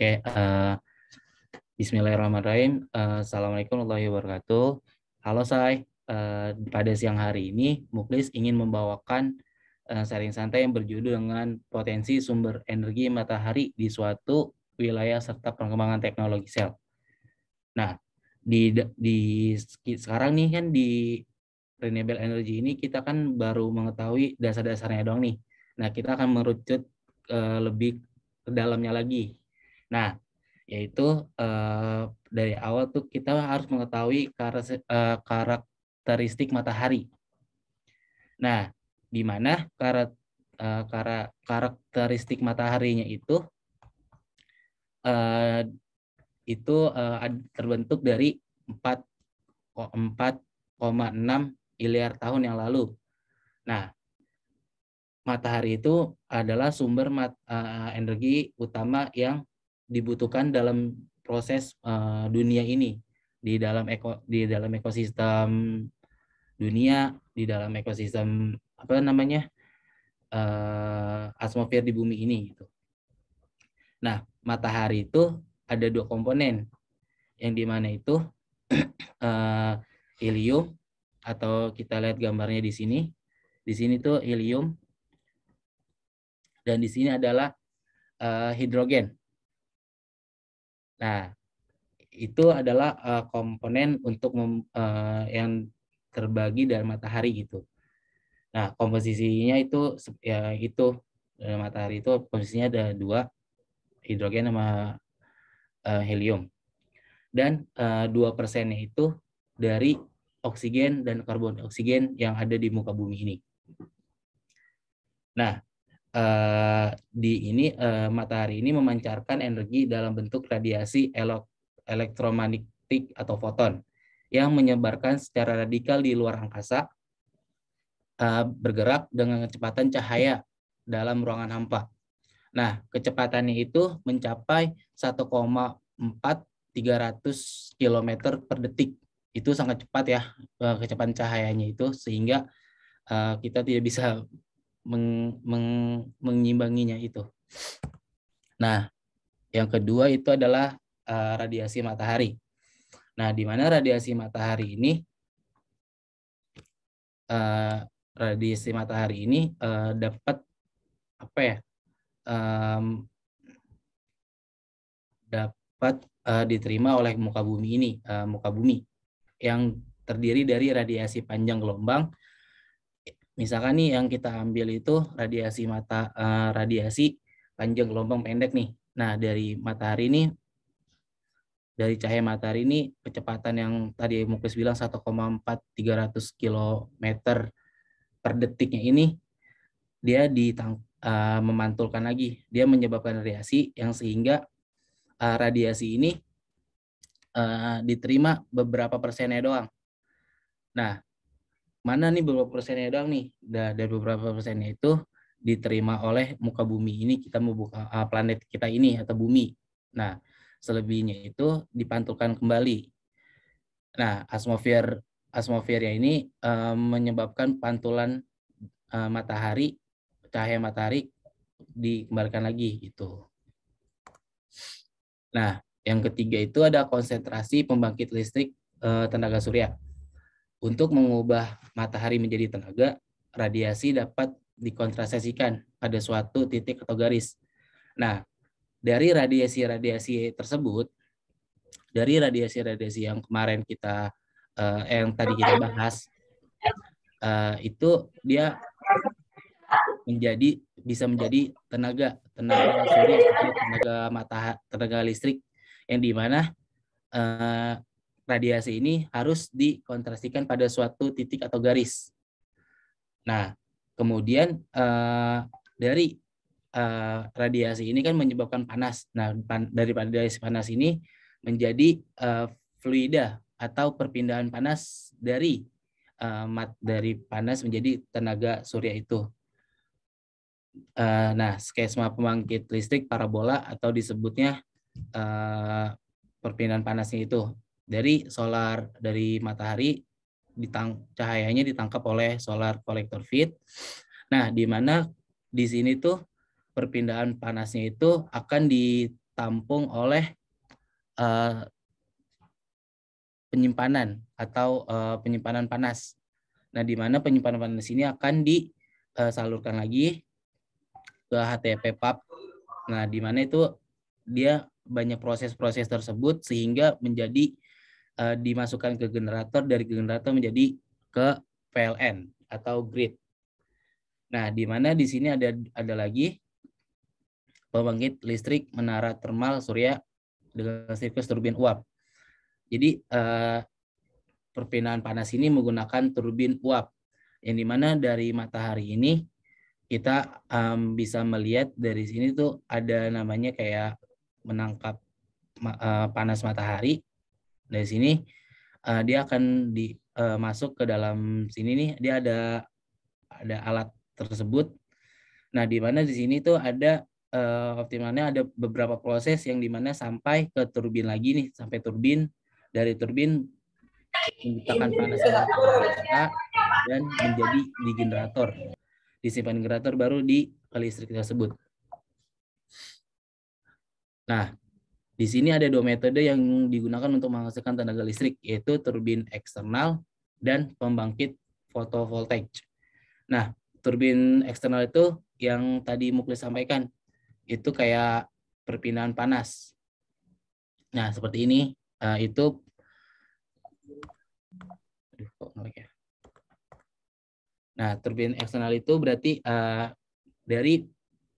Oke, uh, Bismillahirrahmanirrahim. Uh, Assalamualaikum warahmatullahi wabarakatuh. Halo saya, uh, eh, pada siang hari ini Muklis ingin membawakan uh, sharing santai yang berjudul dengan potensi sumber energi matahari di suatu wilayah serta perkembangan teknologi sel. Nah, di, di sekarang nih kan di renewable energy ini kita kan baru mengetahui dasar-dasarnya dong nih. Nah, kita akan merucut uh, lebih dalamnya lagi Nah, yaitu uh, dari awal tuh kita harus mengetahui eh, karakteristik matahari. Nah, di mana eh, karakteristik mataharinya itu uh, itu uh, terbentuk dari 4,6 miliar tahun yang lalu. Nah, matahari itu adalah sumber mat, uh, energi utama yang dibutuhkan dalam proses uh, dunia ini di dalam eko di dalam ekosistem dunia di dalam ekosistem apa namanya uh, atmosfer di bumi ini gitu. Nah matahari itu ada dua komponen yang dimana itu uh, helium atau kita lihat gambarnya di sini di sini tuh helium dan di sini adalah uh, hidrogen Nah, itu adalah uh, komponen untuk mem, uh, yang terbagi dari matahari gitu. Nah, komposisinya itu ya itu dari eh, matahari itu posisinya ada dua hidrogen sama uh, helium. Dan dua uh, persennya itu dari oksigen dan karbon oksigen yang ada di muka bumi ini. Nah, uh, di ini uh, matahari ini memancarkan energi dalam bentuk radiasi elektromagnetik atau foton yang menyebarkan secara radikal di luar angkasa uh, bergerak dengan kecepatan cahaya dalam ruangan hampa. Nah, kecepatannya itu mencapai 1,4 300 km per detik. Itu sangat cepat ya kecepatan cahayanya itu sehingga kita tidak bisa meng, meng, mengimbanginya itu. Nah, yang kedua itu adalah uh, radiasi matahari. Nah, di mana radiasi matahari ini uh, radiasi matahari ini uh, dapat apa ya? Um, dapat uh, diterima oleh muka bumi ini, uh, muka bumi yang terdiri dari radiasi panjang gelombang Misalkan nih yang kita ambil itu radiasi mata uh, radiasi panjang gelombang pendek nih. Nah, dari matahari ini dari cahaya matahari ini kecepatan yang tadi Muklis bilang 1,4 300 km per detiknya ini dia ditang, uh, memantulkan lagi. Dia menyebabkan radiasi yang sehingga uh, radiasi ini uh, diterima beberapa persennya doang. Nah, mana nih beberapa persennya doang nih dari beberapa persennya itu diterima oleh muka bumi ini kita membuka uh, ah, planet kita ini atau bumi. Nah, selebihnya itu dipantulkan kembali. Nah, atmosfer ya ini uh, menyebabkan pantulan uh, matahari cahaya matahari dikembalikan lagi gitu. Nah, yang ketiga itu ada konsentrasi pembangkit listrik uh, tenaga surya. Untuk mengubah matahari menjadi tenaga, radiasi dapat dikontrasesikan pada suatu titik atau garis. Nah, dari radiasi-radiasi tersebut, dari radiasi-radiasi yang kemarin kita uh, yang tadi kita bahas uh, itu dia menjadi bisa menjadi tenaga tenaga surya tenaga matahari tenaga listrik yang dimana uh, eh, radiasi ini harus dikontrasikan pada suatu titik atau garis. Nah, kemudian uh, dari uh, radiasi ini kan menyebabkan panas. Nah, pan, dari radiasi panas ini menjadi uh, fluida atau perpindahan panas dari uh, mat dari panas menjadi tenaga surya itu. Uh, nah, skema pembangkit listrik parabola atau disebutnya uh, perpindahan panasnya itu dari solar dari matahari ditang cahayanya ditangkap oleh solar collector feed. Nah, di mana di sini tuh perpindahan panasnya itu akan ditampung oleh uh, penyimpanan atau uh, penyimpanan panas. Nah, di mana penyimpanan panas ini akan disalurkan eh, lagi ke HTP pub. Nah, di mana itu dia banyak proses-proses tersebut sehingga menjadi uh, dimasukkan ke generator dari generator menjadi ke PLN atau grid. Nah, di mana di sini ada ada lagi pembangkit listrik menara termal surya dengan siklus turbin uap. Jadi uh, perpindahan panas ini menggunakan turbin uap yang dimana dari matahari ini kita um, bisa melihat dari sini tuh ada namanya kayak menangkap eh, panas matahari dari sini uh, dia akan di uh, masuk ke dalam sini nih dia ada ada alat tersebut. Nah, di mana di sini tuh ada uh, optimalnya ada beberapa proses yang dimana sampai ke turbin lagi nih, sampai turbin dari turbin menciptakan panas dan menjadi di generator. Disimpan generator baru di kelistrik tersebut. Nah, di sini ada dua metode yang digunakan untuk menghasilkan tenaga listrik, yaitu turbin eksternal dan pembangkit fotovoltaik. Nah, turbin eksternal itu yang tadi Mukli sampaikan, itu kayak perpindahan panas. Nah, seperti ini, eh, itu... Aduh, kok ya? Nah, turbin eksternal itu berarti uh, dari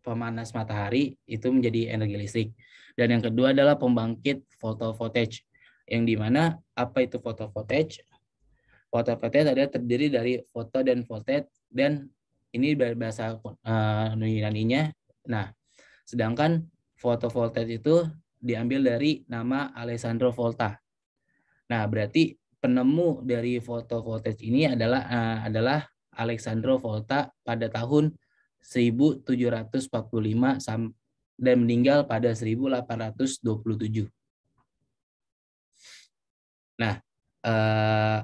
pemanas matahari itu menjadi energi listrik. Dan yang kedua adalah pembangkit foto voltage. Yang dimana apa itu foto voltage? Foto voltage adalah terdiri dari foto dan voltage dan ini bahasa uh, Nah, sedangkan foto voltage itu diambil dari nama Alessandro Volta. Nah, berarti penemu dari foto voltage ini adalah uh, adalah Alessandro Volta pada tahun 1745 sampai dan meninggal pada 1827. Nah, eh,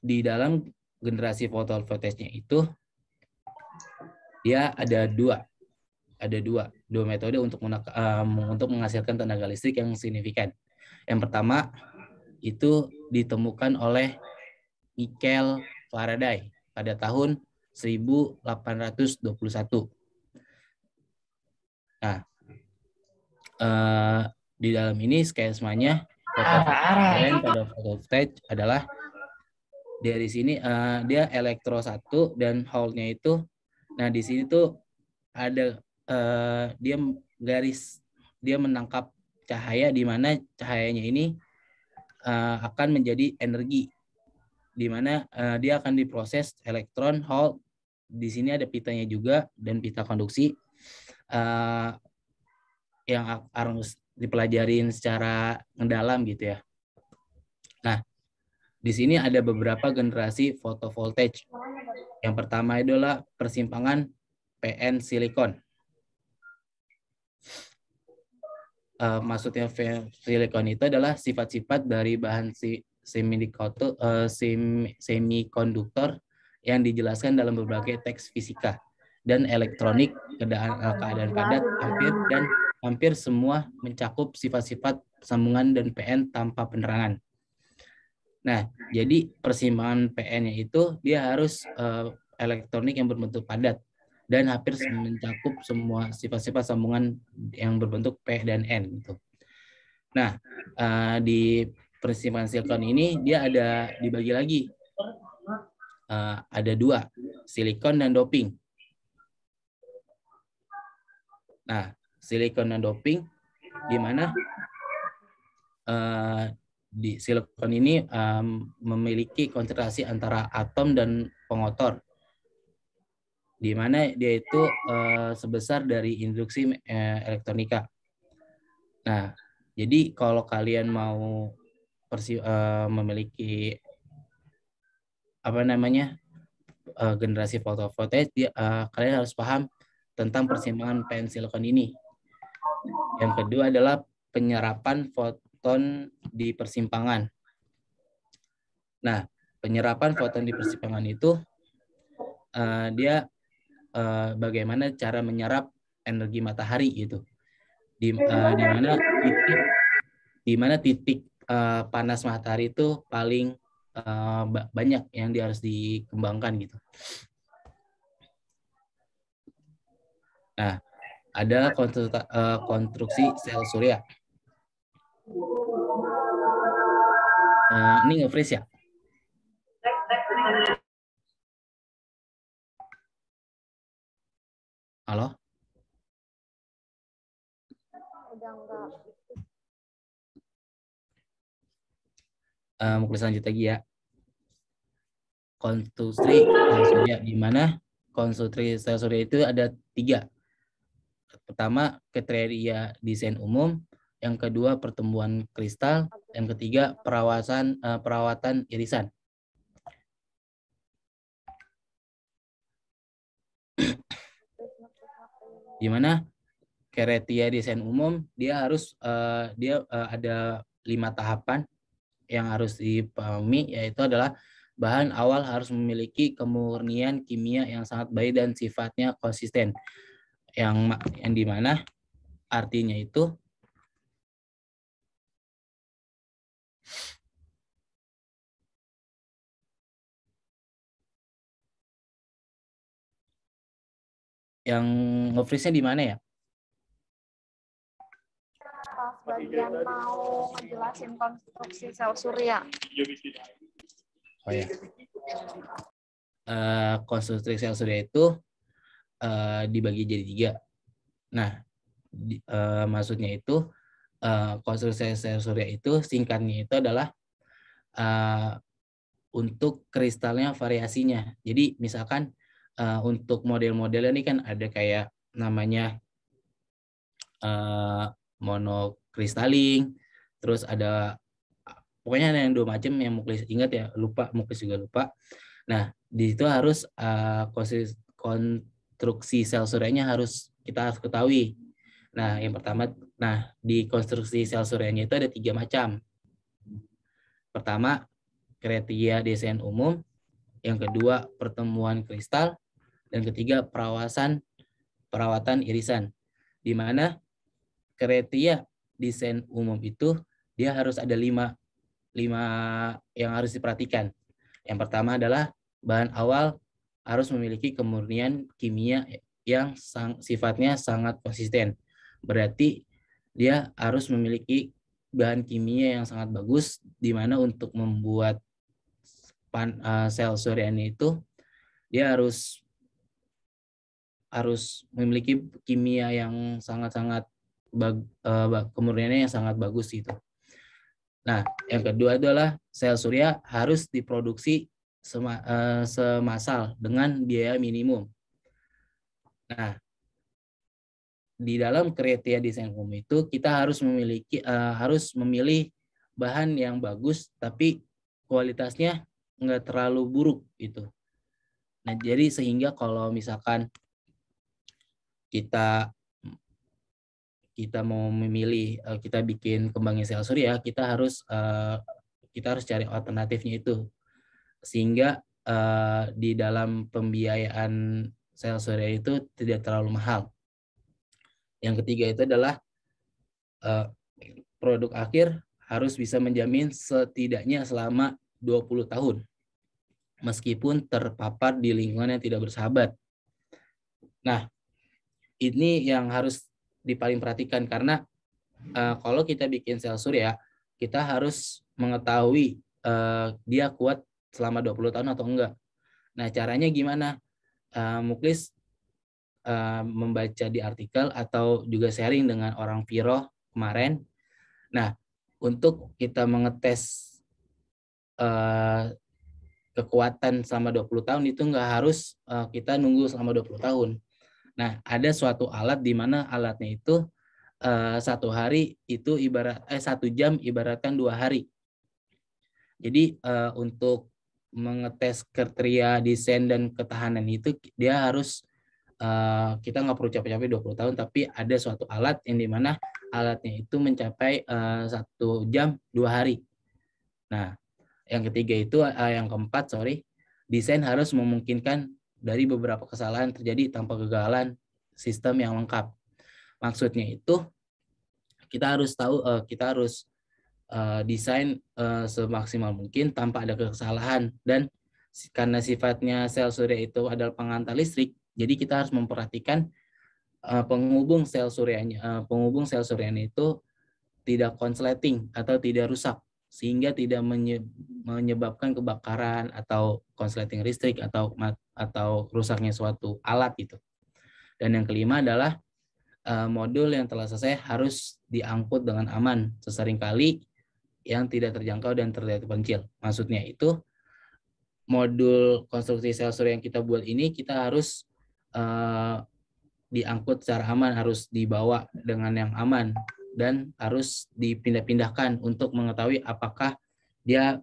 di dalam generasi fotovoltaiknya itu dia ada dua ada dua dua metode untuk eh, untuk menghasilkan tenaga listrik yang signifikan. Yang pertama itu ditemukan oleh Michael Faraday pada tahun 1821. Nah, uh, di dalam ini skemanya, kalian pada voltage adalah dari sini uh, dia elektro satu dan hole-nya itu nah di sini tuh ada uh, dia garis dia menangkap cahaya di mana cahayanya ini uh, akan menjadi energi di mana uh, dia akan diproses elektron hole di sini ada pitanya juga dan pita konduksi uh, yang harus dipelajarin secara mendalam gitu ya. Nah, di sini ada beberapa generasi photovoltage. Yang pertama adalah persimpangan PN silikon. Uh, maksudnya silikon itu adalah sifat-sifat dari bahan si semikonduktor uh, eh, semikonduktor yang dijelaskan dalam berbagai teks fisika dan elektronik keadaan, eh, padat, hampir dan hampir semua mencakup sifat-sifat sambungan dan PN tanpa penerangan. Nah, jadi persimpangan PN-nya itu dia harus uh, elektronik yang berbentuk padat dan hampir mencakup semua sifat-sifat sambungan yang berbentuk P dan N gitu. Nah, uh, di persimpangan silikon ini dia ada dibagi lagi. Uh, ada dua, silikon dan doping. Nah, silikon doping di mana uh, eh, di silikon ini um, memiliki konsentrasi antara atom dan pengotor di mana dia itu uh, sebesar dari induksi uh, eh, elektronika. Nah, jadi kalau kalian mau persi uh, memiliki apa namanya uh, generasi fotovoltaik, uh, kalian harus paham tentang persimpangan pensilkon silikon ini yang kedua adalah penyerapan foton di persimpangan. Nah, penyerapan foton di persimpangan itu uh, dia uh, bagaimana cara menyerap energi matahari gitu. Di uh, di mana titik di mana titik uh, panas matahari itu paling uh, banyak yang dia harus dikembangkan gitu. Nah, ada uh, konstruksi sel surya. Uh, ini nggak freeze ya? Halo? Uh, Mau lanjut lagi ya. Konstruksi sel surya di mana konstruksi sel surya itu ada tiga Pertama, kriteria desain umum, yang kedua pertumbuhan kristal, yang ketiga perawasan uh, perawatan irisan. Gimana? Kriteria desain umum dia harus uh, dia uh, ada lima tahapan yang harus dipahami yaitu adalah bahan awal harus memiliki kemurnian kimia yang sangat baik dan sifatnya konsisten yang yang di mana artinya itu yang ngefreeze nya di mana ya? Pas bagian mau ngejelasin konstruksi sel surya. Oh ya. Uh, konstruksi sel surya itu Eh, dibagi jadi tiga. Nah, di, uh, maksudnya itu uh, konstruksi sel itu singkatnya itu adalah uh, untuk kristalnya variasinya. Jadi misalkan uh, untuk model-modelnya ini kan ada kayak namanya uh, monokristalin, terus ada pokoknya ada yang dua macam yang muklis ingat ya lupa muklis juga lupa. Nah di situ harus uh, konsis, kon, konstruksi sel surianya harus kita harus ketahui. Nah, yang pertama, nah di konstruksi sel surianya itu ada tiga macam. Pertama, kriteria desain umum. Yang kedua, pertemuan kristal. Dan ketiga, perawasan perawatan irisan. Di mana kriteria desain umum itu dia harus ada lima, lima yang harus diperhatikan. Yang pertama adalah bahan awal harus memiliki kemurnian kimia yang sang, sifatnya sangat konsisten. Berarti dia harus memiliki bahan kimia yang sangat bagus di mana untuk membuat pan, uh, sel suriani itu dia harus harus memiliki kimia yang sangat-sangat uh, kemurniannya yang sangat bagus itu. Nah, yang kedua adalah sel surya harus diproduksi sema, uh, semasal dengan biaya minimum. Nah, di dalam kriteria desain umum itu kita harus memiliki uh, harus memilih bahan yang bagus tapi kualitasnya nggak terlalu buruk itu. Nah, jadi sehingga kalau misalkan kita kita mau memilih eh, kita bikin kembangnya sel surya, kita harus kita harus cari alternatifnya itu sehingga uh, di dalam pembiayaan sel surya itu tidak terlalu mahal. Yang ketiga itu adalah uh, produk akhir harus bisa menjamin setidaknya selama 20 tahun meskipun terpapar di lingkungan yang tidak bersahabat. Nah, ini yang harus dipaling perhatikan karena uh, kalau kita bikin sel surya, kita harus mengetahui uh, dia kuat selama 20 tahun atau enggak. Nah, caranya gimana? Uh, Muklis uh, membaca di artikel atau juga sharing dengan orang Viro kemarin. Nah, untuk kita mengetes uh, kekuatan selama 20 tahun itu enggak harus uh, kita nunggu selama 20 tahun. Nah, ada suatu alat di mana alatnya itu uh, satu hari itu ibarat eh satu jam ibaratkan dua hari. Jadi uh, untuk mengetes kriteria desain dan ketahanan itu dia harus uh, kita nggak perlu capek-capek 20 tahun tapi ada suatu alat yang dimana alatnya itu mencapai eh, satu uh, jam dua hari. Nah, yang ketiga itu uh, yang keempat sorry desain harus memungkinkan dari beberapa kesalahan terjadi tanpa kegagalan sistem yang lengkap. Maksudnya itu kita harus tahu uh, kita harus uh, desain uh, semaksimal mungkin tanpa ada kesalahan dan karena sifatnya sel surya itu adalah pengantar listrik, jadi kita harus memperhatikan uh, penghubung sel suryanya, uh, penghubung sel suryanya itu tidak konsleting atau tidak rusak sehingga tidak menyebabkan kebakaran atau konsleting listrik atau atau rusaknya suatu alat gitu. Dan yang kelima adalah modul yang telah selesai harus diangkut dengan aman. sesering kali yang tidak terjangkau dan terlihat terpencil. Maksudnya itu modul konstruksi sensor yang kita buat ini kita harus uh, diangkut secara aman, harus dibawa dengan yang aman dan harus dipindah-pindahkan untuk mengetahui apakah dia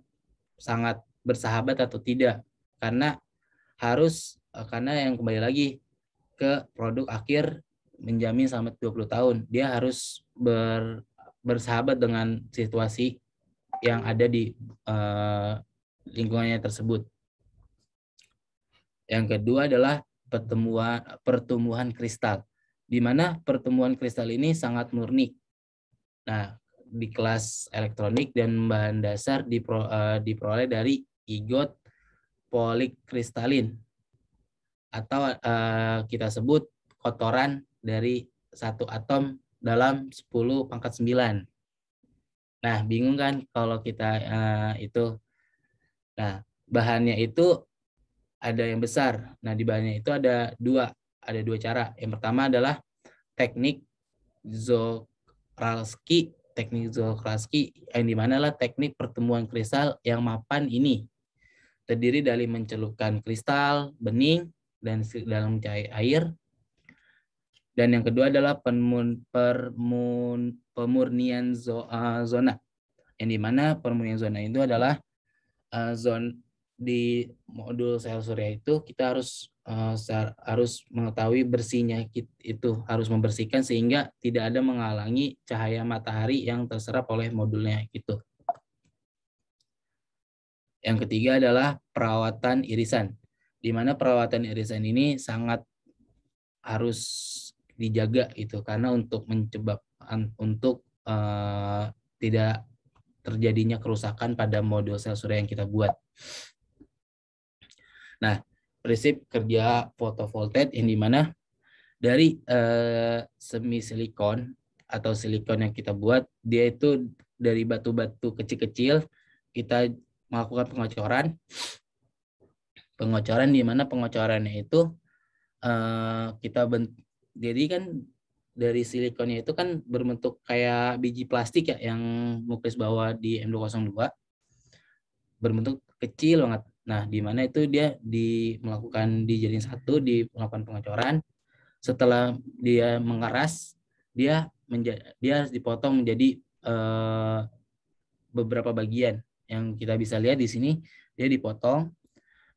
sangat bersahabat atau tidak. Karena harus uh, karena yang kembali lagi ke produk akhir menjamin selama 20 tahun. Dia harus ber, bersahabat dengan situasi yang ada di uh, lingkungannya tersebut. Yang kedua adalah pertemuan pertumbuhan kristal, di mana pertumbuhan kristal ini sangat murni. Nah, di kelas elektronik dan bahan dasar dipro, uh, diperoleh dari igot polikristalin atau uh, kita sebut kotoran dari satu atom dalam 10 pangkat 9. Nah, bingung kan kalau kita uh, itu. Nah, bahannya itu ada yang besar. Nah, di bahannya itu ada dua, ada dua cara. Yang pertama adalah teknik Zokralski, teknik Zokralski yang dimana lah teknik pertemuan kristal yang mapan ini terdiri dari mencelupkan kristal bening dan dalam cair air dan yang kedua adalah pemun, permun, pemurnian zo, uh, zona. Yang dimana pemurnian zona itu adalah uh, zon di modul sel surya itu kita harus uh, harus mengetahui bersihnya itu harus membersihkan sehingga tidak ada menghalangi cahaya matahari yang terserap oleh modulnya itu. Yang ketiga adalah perawatan irisan. Di mana perawatan irisan ini sangat harus dijaga itu karena untuk mencebab untuk uh, tidak terjadinya kerusakan pada modul sel surya yang kita buat. Nah, prinsip kerja fotovoltaik yang mana dari uh, semi silikon atau silikon yang kita buat dia itu dari batu-batu kecil-kecil kita melakukan pengocoran pengocoran di mana pengocorannya itu uh, kita bent jadi kan dari silikonnya itu kan berbentuk kayak biji plastik ya yang nuklis bawa di M202 berbentuk kecil banget. Nah, di mana itu dia di melakukan dijadiin satu di melakukan pengecoran. Setelah dia mengeras, dia menjadi dia dipotong menjadi eh, beberapa bagian yang kita bisa lihat di sini dia dipotong.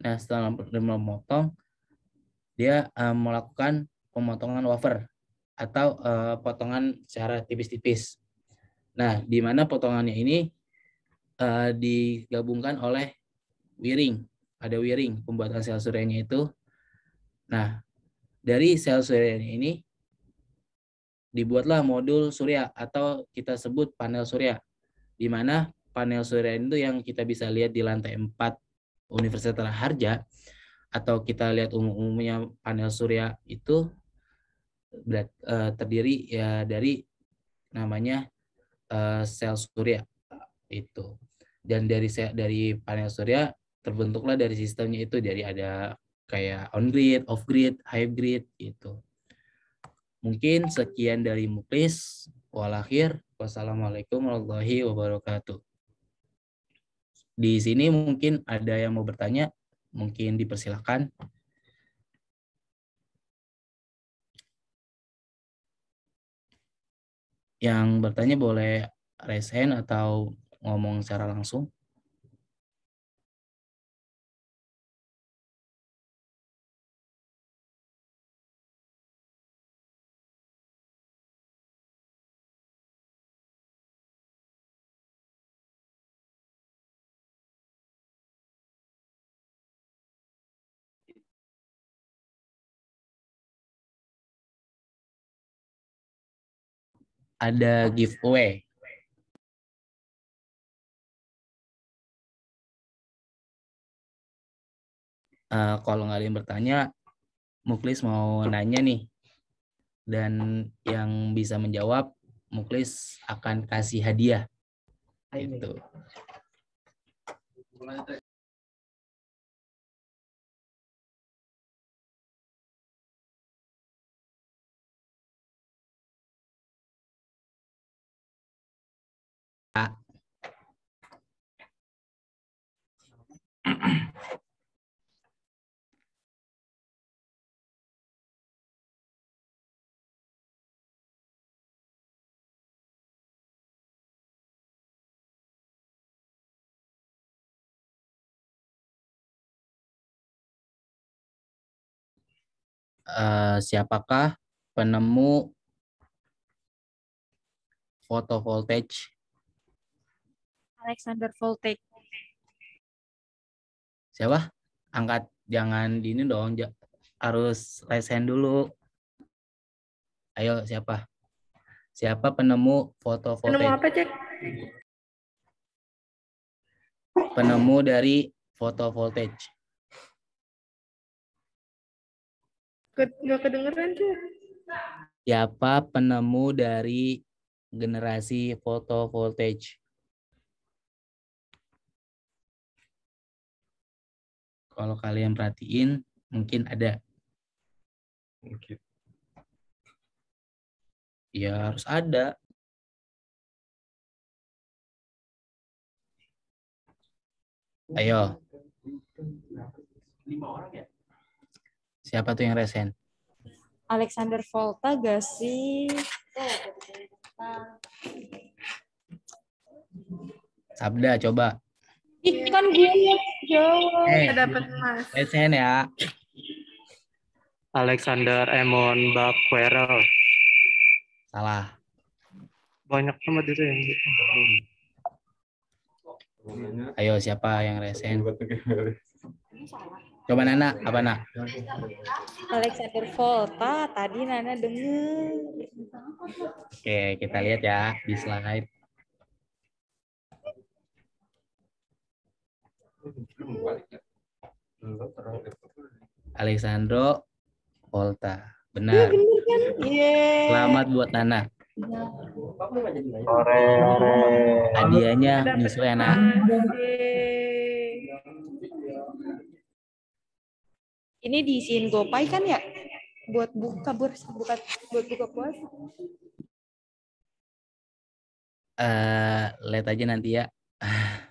Nah, setelah memotong dia eh, melakukan pemotongan wafer atau uh, potongan secara tipis-tipis. Nah, di mana potongannya ini uh, digabungkan oleh wiring. Ada wiring pembuatan sel surenya itu. Nah, dari sel surya ini dibuatlah modul surya atau kita sebut panel surya. Di mana panel surya itu yang kita bisa lihat di lantai 4 Universitas Harja atau kita lihat umum-umumnya panel surya itu Eh, terdiri ya dari namanya uh, sel surya itu dan dari dari panel surya terbentuklah dari sistemnya itu dari ada kayak on grid, off grid, high grid gitu. Mungkin sekian dari Muklis. Walakhir, wassalamualaikum warahmatullahi wabarakatuh. Di sini mungkin ada yang mau bertanya, mungkin dipersilahkan. Yang bertanya boleh raise hand atau ngomong secara langsung. ada giveaway. Uh, kalau nggak ada yang bertanya, Muklis mau nanya nih. Dan yang bisa menjawab, Muklis akan kasih hadiah. Itu. Uh, siapakah penemu photovoltage? Alexander Voltage siapa angkat jangan di ini dong harus resen dulu ayo siapa siapa penemu foto foto penemu apa cek penemu dari foto voltage nggak kedengeran sih siapa penemu dari generasi foto voltage Kalau kalian perhatiin, mungkin ada. Mungkin. Ya harus ada. Ayo. Ya? Siapa tuh yang resen? Alexander Volta gak sih? Sabda coba. Ih, iya. kan gue yang jawab. Eh, dapat emas. Lesen eh, ya. Alexander Emon Bakwero. Salah. Banyak sama itu yang gitu. Ayo siapa yang resen? Coba Nana, apa Nana? Alexander Volta, tadi Nana denger. Oke, kita lihat ya di slide. Alessandro Volta. Benar. Iya, kan? Yeah. Selamat buat Nana. Ore, ore. Hadiahnya nyusul ya, Ini diisiin gopay kan ya? Buat buka bursa, bukan buat buka puasa. Eh, uh, lihat aja nanti ya.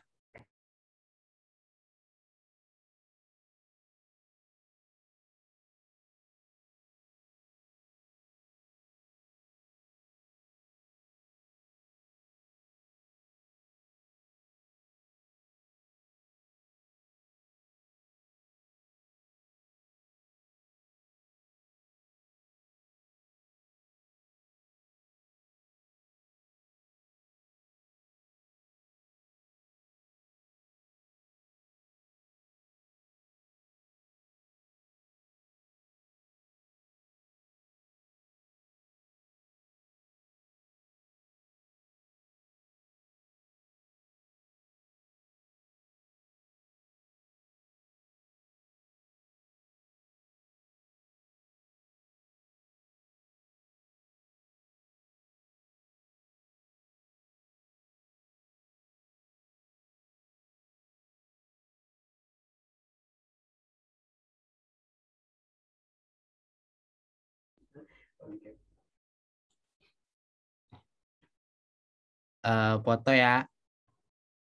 Uh, foto ya.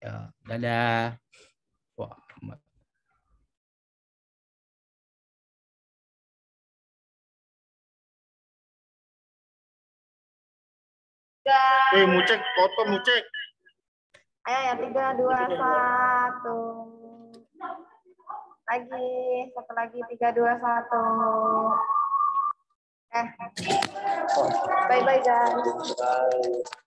Yo, ya, dadah. Wah, hey, tiga. mucek, foto mucek. Ayo ya, tiga, dua, satu. Lagi, satu lagi, tiga, dua, satu. Bye-bye, guys. Bye.